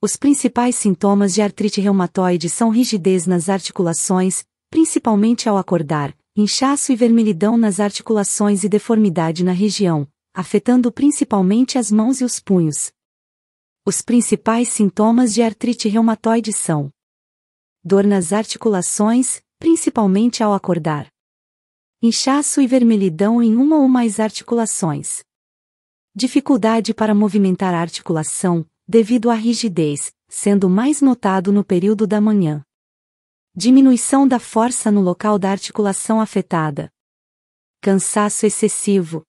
Os principais sintomas de artrite reumatoide são rigidez nas articulações, principalmente ao acordar, inchaço e vermelhidão nas articulações e deformidade na região, afetando principalmente as mãos e os punhos. Os principais sintomas de artrite reumatoide são dor nas articulações, principalmente ao acordar, inchaço e vermelhidão em uma ou mais articulações, dificuldade para movimentar a articulação, devido à rigidez, sendo mais notado no período da manhã. Diminuição da força no local da articulação afetada. Cansaço excessivo.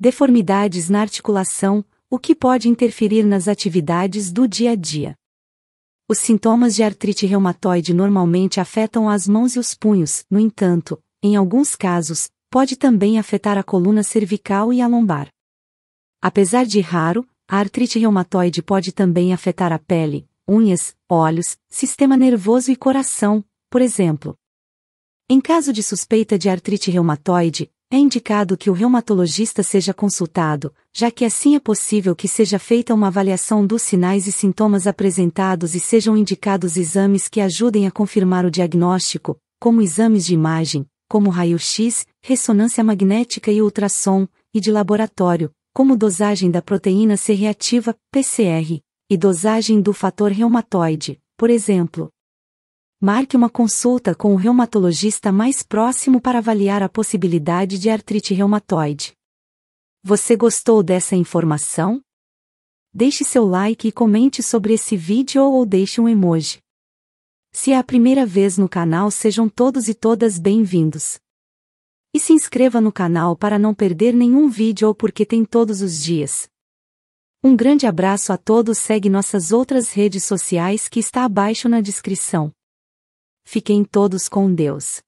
Deformidades na articulação, o que pode interferir nas atividades do dia a dia. Os sintomas de artrite reumatoide normalmente afetam as mãos e os punhos, no entanto, em alguns casos, pode também afetar a coluna cervical e a lombar. Apesar de raro, a artrite reumatoide pode também afetar a pele, unhas, olhos, sistema nervoso e coração, por exemplo. Em caso de suspeita de artrite reumatoide, é indicado que o reumatologista seja consultado, já que assim é possível que seja feita uma avaliação dos sinais e sintomas apresentados e sejam indicados exames que ajudem a confirmar o diagnóstico, como exames de imagem, como raio-x, ressonância magnética e ultrassom, e de laboratório, como dosagem da proteína C-reativa, PCR, e dosagem do fator reumatoide, por exemplo. Marque uma consulta com o reumatologista mais próximo para avaliar a possibilidade de artrite reumatoide. Você gostou dessa informação? Deixe seu like e comente sobre esse vídeo ou deixe um emoji. Se é a primeira vez no canal, sejam todos e todas bem-vindos. E se inscreva no canal para não perder nenhum vídeo ou porque tem todos os dias. Um grande abraço a todos, segue nossas outras redes sociais que está abaixo na descrição. Fiquem todos com Deus.